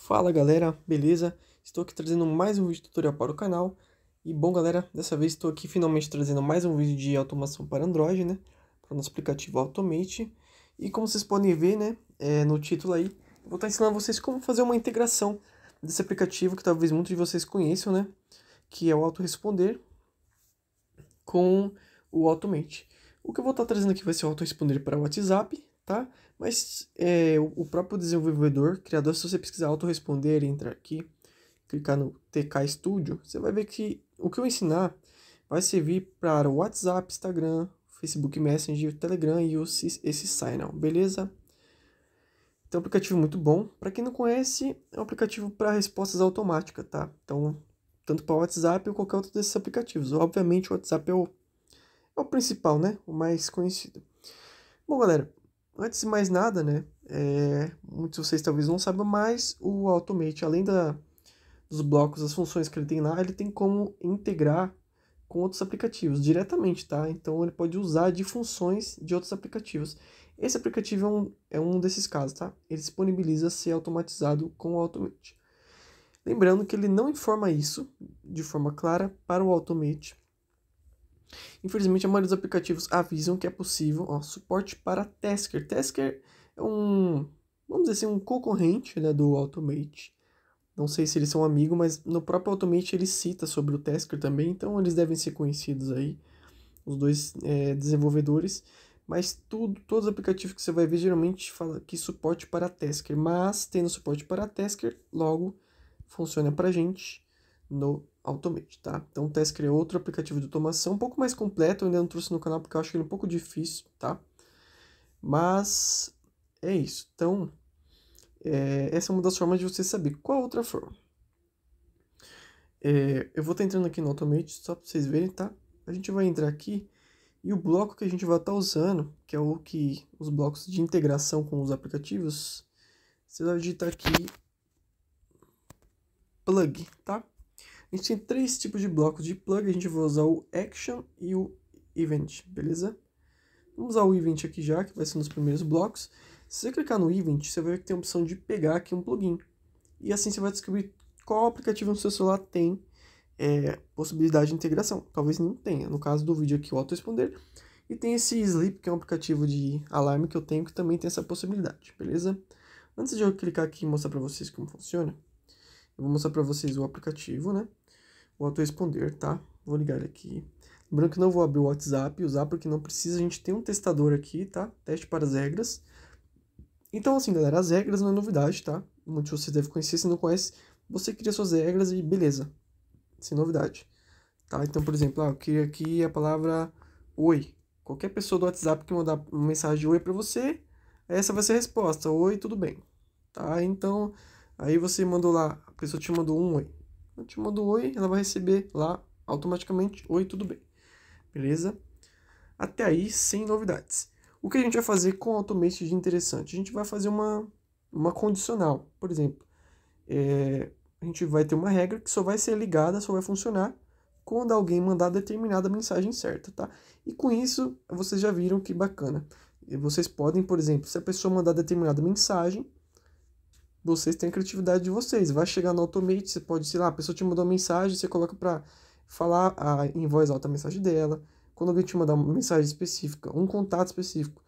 Fala galera, beleza? Estou aqui trazendo mais um vídeo tutorial para o canal E bom galera, dessa vez estou aqui finalmente trazendo mais um vídeo de automação para Android, né? Para o nosso aplicativo Automate E como vocês podem ver, né, é, no título aí Vou estar ensinando vocês como fazer uma integração desse aplicativo que talvez muitos de vocês conheçam, né? Que é o Autoresponder com o Automate O que eu vou estar trazendo aqui vai ser o Autoresponder para o WhatsApp, tá? Mas é, o próprio desenvolvedor, criador, se você pesquisar autoresponder, entrar aqui, clicar no TK Studio, você vai ver que o que eu ensinar vai servir para o WhatsApp, Instagram, Facebook Messenger, Telegram e esse Signal, beleza? Então, é um aplicativo muito bom. Para quem não conhece, é um aplicativo para respostas automáticas, tá? Então, tanto para o WhatsApp ou qualquer outro desses aplicativos. Obviamente, o WhatsApp é o, é o principal, né? O mais conhecido. Bom, galera, Antes de mais nada, né? É, muitos de vocês talvez não saibam, mas o Automate, além da, dos blocos, as funções que ele tem lá, ele tem como integrar com outros aplicativos diretamente, tá? Então ele pode usar de funções de outros aplicativos. Esse aplicativo é um, é um desses casos, tá? Ele disponibiliza ser automatizado com o Automate. Lembrando que ele não informa isso de forma clara para o Automate, Infelizmente, a maioria dos aplicativos avisam que é possível ó, suporte para Tasker. Tasker é um, vamos dizer assim, um concorrente né, do Automate. Não sei se eles são amigos, mas no próprio Automate ele cita sobre o Tasker também, então eles devem ser conhecidos aí, os dois é, desenvolvedores. Mas tudo, todos os aplicativos que você vai ver geralmente fala que suporte para Tasker, mas tendo suporte para Tasker, logo funciona para gente no automate, tá? Então o criar é outro aplicativo de automação, um pouco mais completo, eu ainda não trouxe no canal porque eu acho ele um pouco difícil, tá? Mas é isso. Então, é, essa é uma das formas de você saber. Qual a outra forma? É, eu vou estar tá entrando aqui no Automate só para vocês verem, tá? A gente vai entrar aqui e o bloco que a gente vai estar tá usando, que é o que os blocos de integração com os aplicativos, você vai digitar aqui plug, tá? A gente tem três tipos de blocos de plug, a gente vai usar o Action e o Event, beleza? Vamos usar o Event aqui já, que vai ser um dos primeiros blocos. Se você clicar no Event, você vai ver que tem a opção de pegar aqui um plugin. E assim você vai descobrir qual aplicativo no seu celular tem é, possibilidade de integração. Talvez não tenha, no caso do vídeo aqui o autoresponder. E tem esse Sleep, que é um aplicativo de alarme que eu tenho, que também tem essa possibilidade, beleza? Antes de eu clicar aqui e mostrar para vocês como funciona, eu vou mostrar para vocês o aplicativo, né? o autoresponder, tá? Vou ligar ele aqui. Lembrando que não vou abrir o WhatsApp e usar porque não precisa. A gente tem um testador aqui, tá? Teste para as regras. Então, assim, galera, as regras não é novidade, tá? Muitos de vocês devem conhecer. Se não conhece, você cria suas regras e beleza. Sem novidade. Tá? Então, por exemplo, ah, eu queria aqui a palavra oi. Qualquer pessoa do WhatsApp que mandar uma mensagem de oi para você, essa vai ser a resposta. Oi, tudo bem. Tá? Então, aí você mandou lá, a pessoa te mandou um oi eu te mando oi, ela vai receber lá automaticamente, oi, tudo bem. Beleza? Até aí, sem novidades. O que a gente vai fazer com o automate de interessante? A gente vai fazer uma, uma condicional, por exemplo. É, a gente vai ter uma regra que só vai ser ligada, só vai funcionar quando alguém mandar determinada mensagem certa, tá? E com isso, vocês já viram que bacana. Vocês podem, por exemplo, se a pessoa mandar determinada mensagem, vocês têm a criatividade de vocês. Vai chegar no automate, você pode, sei lá, a pessoa te mandou uma mensagem, você coloca para falar a, em voz alta a mensagem dela. Quando alguém te mandar uma mensagem específica, um contato específico,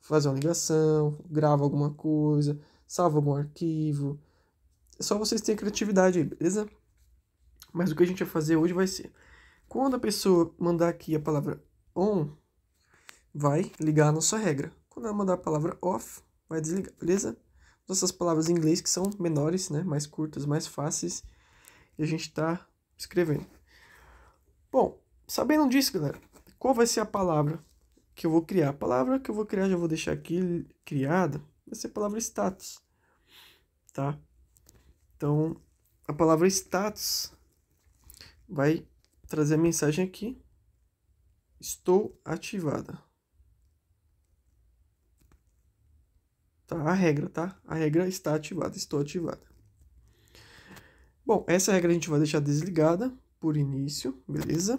fazer uma ligação, grava alguma coisa, salva algum arquivo. É só vocês terem criatividade aí, beleza? Mas o que a gente vai fazer hoje vai ser: quando a pessoa mandar aqui a palavra on, vai ligar a nossa regra. Quando ela mandar a palavra off, vai desligar, beleza? nossas palavras em inglês que são menores, né, mais curtas, mais fáceis, e a gente está escrevendo. Bom, sabendo disso, galera, qual vai ser a palavra que eu vou criar? A palavra que eu vou criar, já vou deixar aqui criada, vai ser a palavra status, tá? Então, a palavra status vai trazer a mensagem aqui, estou ativada. Tá? A regra, tá? A regra está ativada, estou ativada. Bom, essa regra a gente vai deixar desligada por início, beleza?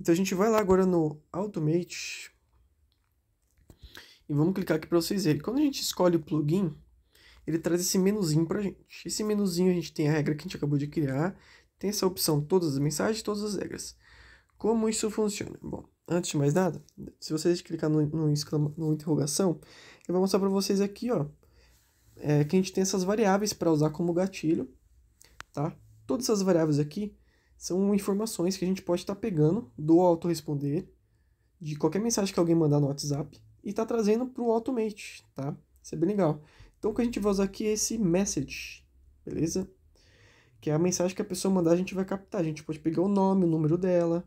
Então a gente vai lá agora no Automate e vamos clicar aqui para vocês verem. Quando a gente escolhe o plugin, ele traz esse menuzinho para a gente. Esse menuzinho a gente tem a regra que a gente acabou de criar, tem essa opção todas as mensagens, todas as regras. Como isso funciona? Bom, antes de mais nada, se vocês clicar no, no, exclama, no interrogação, eu vou mostrar para vocês aqui, ó, é, que a gente tem essas variáveis para usar como gatilho, tá? Todas essas variáveis aqui são informações que a gente pode estar tá pegando do autoresponder, de qualquer mensagem que alguém mandar no WhatsApp, e está trazendo para o Automate, tá? Isso é bem legal. Então, o que a gente vai usar aqui é esse message, beleza? Que é a mensagem que a pessoa mandar, a gente vai captar. A gente pode pegar o nome, o número dela,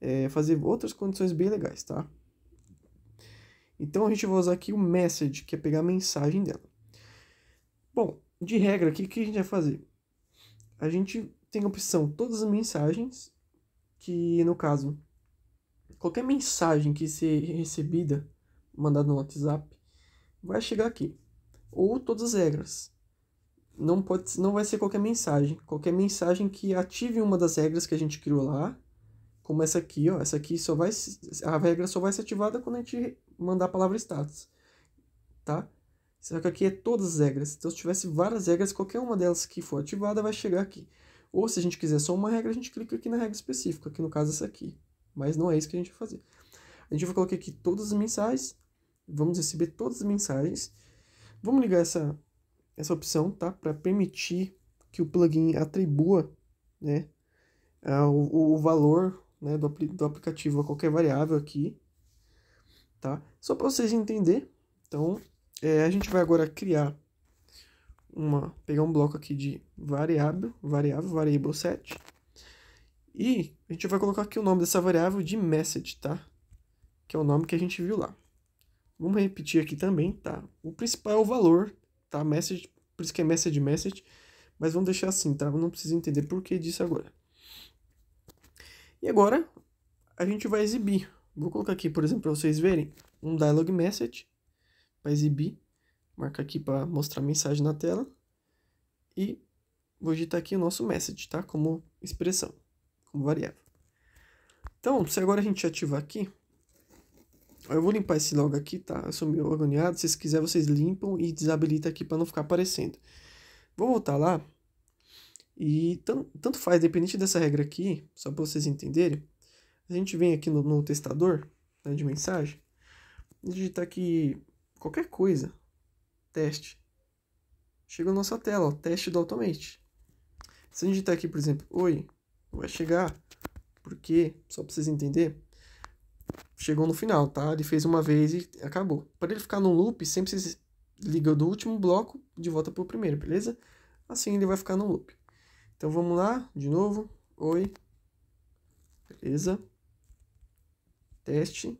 é, fazer outras condições bem legais, tá? Então a gente vai usar aqui o message, que é pegar a mensagem dela. Bom, de regra, o que, que a gente vai fazer? A gente tem a opção todas as mensagens, que no caso, qualquer mensagem que ser recebida, mandada no WhatsApp, vai chegar aqui. Ou todas as regras. Não, pode, não vai ser qualquer mensagem. Qualquer mensagem que ative uma das regras que a gente criou lá, como essa aqui, ó, essa aqui só vai a regra só vai ser ativada quando a gente mandar a palavra status, tá? Só que aqui é todas as regras. Então se tivesse várias regras, qualquer uma delas que for ativada vai chegar aqui. Ou se a gente quiser só uma regra, a gente clica aqui na regra específica, que no caso é essa aqui. Mas não é isso que a gente vai fazer. A gente vai colocar aqui todas as mensagens, vamos receber todas as mensagens. Vamos ligar essa essa opção, tá? Para permitir que o plugin atribua, né, o, o valor né, do, do aplicativo a qualquer variável aqui, tá? Só para vocês entenderem. Então, é, a gente vai agora criar uma, pegar um bloco aqui de variável, variável, variable set, e a gente vai colocar aqui o nome dessa variável de message, tá? Que é o nome que a gente viu lá. Vamos repetir aqui também, tá? O principal é o valor, tá? Message, por isso que é message, message, mas vamos deixar assim, tá? Eu não preciso entender por que disso agora. E agora a gente vai exibir. Vou colocar aqui, por exemplo, para vocês verem, um dialog message para exibir. Marca aqui para mostrar a mensagem na tela. E vou digitar aqui o nosso message, tá? Como expressão, como variável. Então, se agora a gente ativar aqui, eu vou limpar esse logo aqui, tá? Eu sou meio agoniado, se vocês quiserem vocês limpam e desabilita aqui para não ficar aparecendo. Vou voltar lá e tanto faz, dependente dessa regra aqui, só para vocês entenderem, a gente vem aqui no, no testador né, de mensagem, digitar aqui qualquer coisa, teste. Chega na nossa tela, ó, teste do Automate. Se a gente digitar aqui, por exemplo, oi, vai chegar, porque, só para vocês entenderem, chegou no final, tá? Ele fez uma vez e acabou. Para ele ficar no loop, sempre se liga do último bloco de volta para o primeiro, beleza? Assim ele vai ficar no loop. Então vamos lá, de novo. Oi. Beleza. Teste.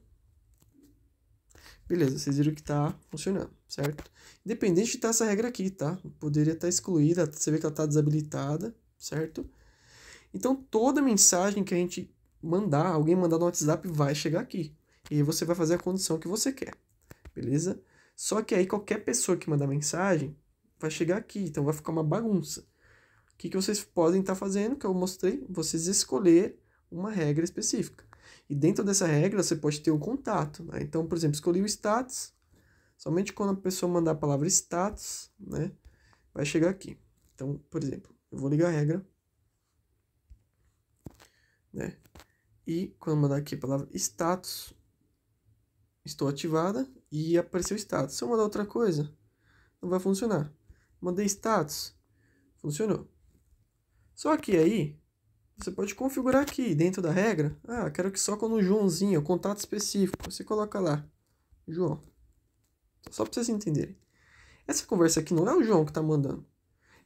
Beleza, vocês viram que tá funcionando, certo? Independente de estar tá essa regra aqui, tá? Poderia estar tá excluída, você vê que ela tá desabilitada, certo? Então toda mensagem que a gente mandar, alguém mandar no WhatsApp vai chegar aqui. E aí você vai fazer a condição que você quer, beleza? Só que aí qualquer pessoa que mandar mensagem vai chegar aqui, então vai ficar uma bagunça. O que, que vocês podem estar tá fazendo, que eu mostrei, vocês escolher uma regra específica. E dentro dessa regra, você pode ter um contato. Né? Então, por exemplo, escolhi o status. Somente quando a pessoa mandar a palavra status, né, vai chegar aqui. Então, por exemplo, eu vou ligar a regra. Né? E quando mandar aqui a palavra status, estou ativada e apareceu status. Se eu mandar outra coisa, não vai funcionar. Mandei status, funcionou. Só que aí, você pode configurar aqui, dentro da regra. Ah, quero que só quando o Joãozinho, contato específico, você coloca lá. João. Só para vocês entenderem. Essa conversa aqui não é o João que está mandando.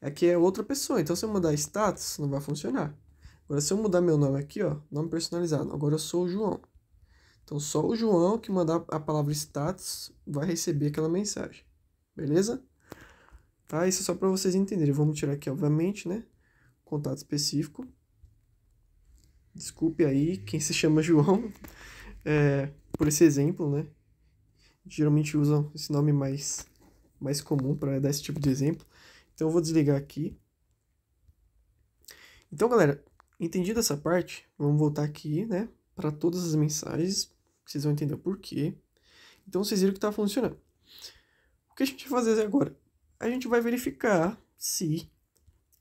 É que é outra pessoa. Então, se eu mandar status, não vai funcionar. Agora, se eu mudar meu nome aqui, ó, nome personalizado. Agora eu sou o João. Então, só o João que mandar a palavra status vai receber aquela mensagem. Beleza? Tá? Isso é só para vocês entenderem. Vamos tirar aqui, obviamente, né? contato específico. Desculpe aí quem se chama João é, por esse exemplo, né? Geralmente usam esse nome mais, mais comum para dar esse tipo de exemplo. Então eu vou desligar aqui. Então, galera, entendida essa parte, vamos voltar aqui, né? Para todas as mensagens, vocês vão entender o porquê. Então vocês viram que está funcionando. O que a gente vai fazer agora? A gente vai verificar se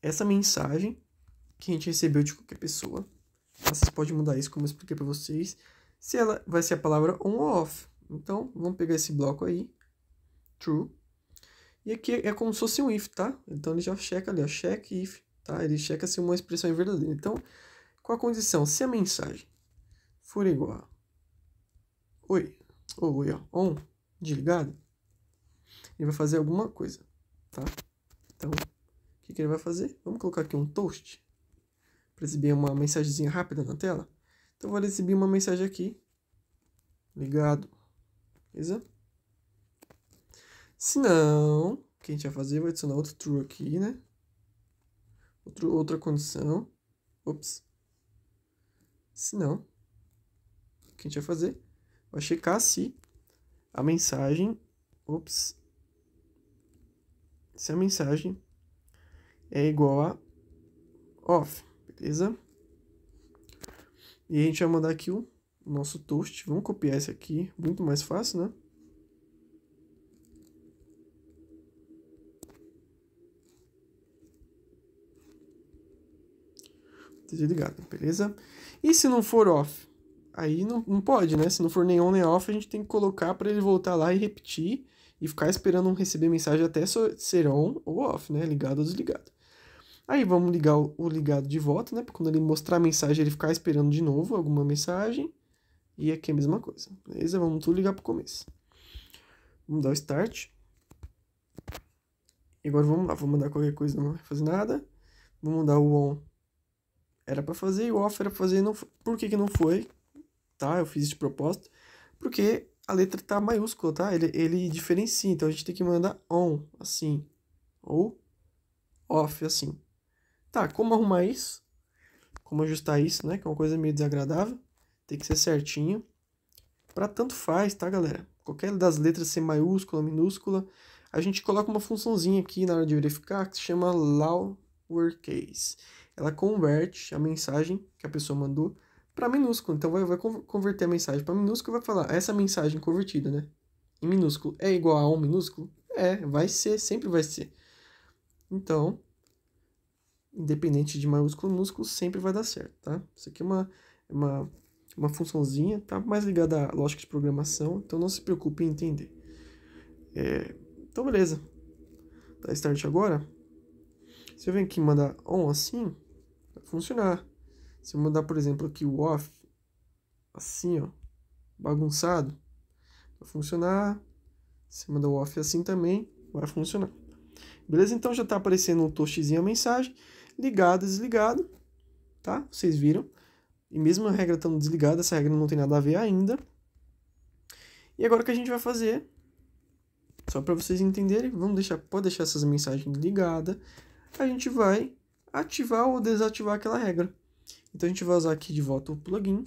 essa mensagem que a gente recebeu de qualquer pessoa. Então, vocês podem mudar isso, como eu expliquei para vocês. Se ela vai ser a palavra on ou off. Então, vamos pegar esse bloco aí, true. E aqui é como se fosse um if, tá? Então, ele já checa ali, ó, check if, tá? Ele checa se uma expressão é verdadeira. Então, com a condição, se a mensagem for igual a oi, ou oi, ó, on, desligado, ele vai fazer alguma coisa, tá? Então, que, que ele vai fazer? Vamos colocar aqui um toast para exibir uma mensagenzinha rápida na tela. Então, vou exibir uma mensagem aqui. Ligado. Beleza? Se não, o que a gente vai fazer? Vou adicionar outro true aqui, né? Outro, outra condição. Ops. Se não, o que a gente vai fazer? Vai checar se a mensagem. Ops. Se a mensagem é igual a off, beleza? E a gente vai mandar aqui o nosso toast. Vamos copiar esse aqui, muito mais fácil, né? Desligado, beleza? E se não for off? Aí não, não pode, né? Se não for nem on nem off, a gente tem que colocar para ele voltar lá e repetir e ficar esperando receber mensagem até ser on ou off, né? Ligado ou desligado. Aí vamos ligar o, ligado de volta, né? Porque quando ele mostrar a mensagem, ele ficar esperando de novo alguma mensagem. E aqui é a mesma coisa. Beleza? Vamos tudo ligar para o começo. Vamos dar o start. E agora vamos lá, vamos mandar qualquer coisa, não vai fazer nada. Vamos dar o on. Era para fazer e o off era para fazer, não foi. Por que que não foi? Tá? Eu fiz de propósito. Porque a letra tá maiúscula, tá? Ele, ele diferencia, então a gente tem que mandar on, assim. Ou off, assim. Tá, como arrumar isso? Como ajustar isso, né? Que é uma coisa meio desagradável. Tem que ser certinho. Para tanto faz, tá, galera? Qualquer das letras ser maiúscula, minúscula, a gente coloca uma funçãozinha aqui na hora de verificar que se chama lowercase. Ela converte a mensagem que a pessoa mandou para minúsculo. Então vai, vai converter a mensagem para minúsculo e vai falar essa mensagem convertida, né? Em minúsculo é igual a um minúsculo? É, vai ser, sempre vai ser. Então, independente de maiúsculo ou minúsculo, sempre vai dar certo, tá? Isso aqui é uma, é uma, uma funçãozinha, tá? Mais ligada à lógica de programação, então não se preocupe em entender. É, então, beleza. Dá start agora. Se eu venho aqui e mandar on assim, vai funcionar. Se eu mandar, por exemplo, aqui o off, assim, ó, bagunçado, vai funcionar. Se eu mandar o off assim também, vai funcionar. Beleza? Então já está aparecendo um toastzinho a mensagem ligado, desligado, tá? Vocês viram. E mesmo a regra estando desligada, essa regra não tem nada a ver ainda. E agora o que a gente vai fazer, só para vocês entenderem, vamos deixar, pode deixar essas mensagens ligadas, a gente vai ativar ou desativar aquela regra. Então a gente vai usar aqui de volta o plugin,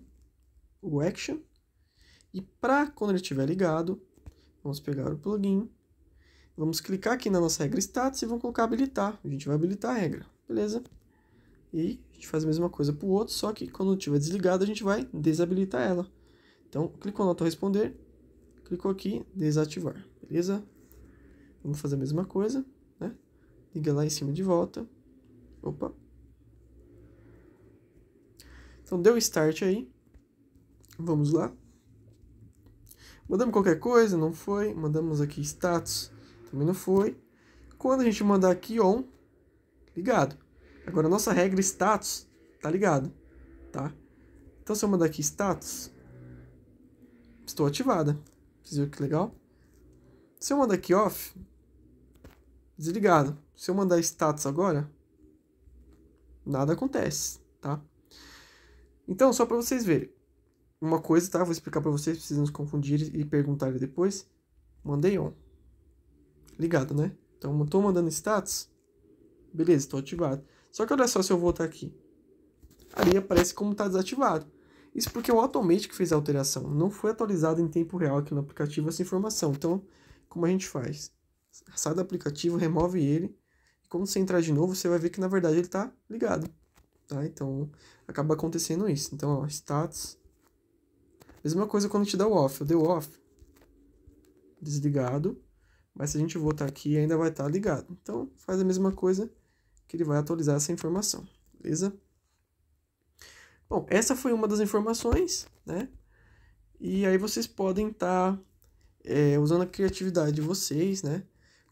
o action, e para quando ele estiver ligado, vamos pegar o plugin, vamos clicar aqui na nossa regra status e vamos colocar habilitar. A gente vai habilitar a regra beleza? E a gente faz a mesma coisa para o outro, só que quando estiver desligado, a gente vai desabilitar ela. Então, clicou no auto-responder, clicou aqui, desativar, beleza? Vamos fazer a mesma coisa, né? Liga lá em cima de volta. Opa. Então, deu start aí. Vamos lá. Mandamos qualquer coisa, não foi. Mandamos aqui status, também não foi. Quando a gente mandar aqui on, ligado. Agora, a nossa regra é status tá ligado, tá? Então, se eu mandar aqui status, estou ativada. Vocês viram que legal? Se eu mandar aqui off, desligado. Se eu mandar status agora, nada acontece, tá? Então, só para vocês verem. Uma coisa, tá? Vou explicar para vocês, pra vocês não se confundirem e perguntar depois. Mandei on. Ligado, né? Então, estou mandando status. Beleza, estou ativado. Só que olha só se eu voltar aqui. Ali aparece como está desativado. Isso porque eu o fiz fez a alteração. Não foi atualizado em tempo real aqui no aplicativo essa informação. Então, como a gente faz? Sai do aplicativo, remove ele. E quando você entrar de novo, você vai ver que na verdade ele está ligado. Tá? Então, acaba acontecendo isso. Então, ó, status. Mesma coisa quando te dá o off. Eu dei o off. Desligado. Mas se a gente voltar aqui, ainda vai estar tá ligado. Então, faz a mesma coisa que ele vai atualizar essa informação, beleza? Bom, essa foi uma das informações, né? E aí vocês podem estar tá, é, usando a criatividade de vocês, né?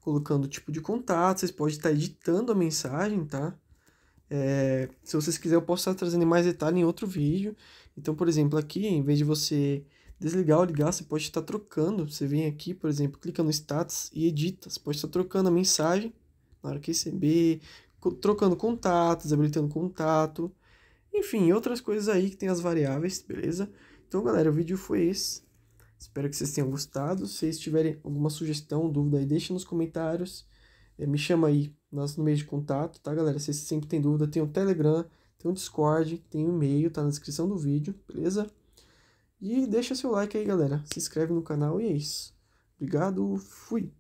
Colocando o tipo de contato, vocês podem estar tá editando a mensagem, tá? É, se vocês quiserem, eu posso estar tá trazendo mais detalhe em outro vídeo. Então, por exemplo, aqui, em vez de você desligar ou ligar, você pode estar tá trocando. Você vem aqui, por exemplo, clica no status e edita. Você pode estar tá trocando a mensagem na hora que receber, trocando contatos, habilitando contato, enfim, outras coisas aí que tem as variáveis, beleza? Então, galera, o vídeo foi esse. Espero que vocês tenham gostado. Se vocês tiverem alguma sugestão, dúvida aí, deixa nos comentários. É, me chama aí nós no meio de contato, tá, galera? Se vocês sempre têm dúvida, tem o Telegram, tem o Discord, tem o e-mail, tá na descrição do vídeo, beleza? E deixa seu like aí, galera. Se inscreve no canal e é isso. Obrigado, fui!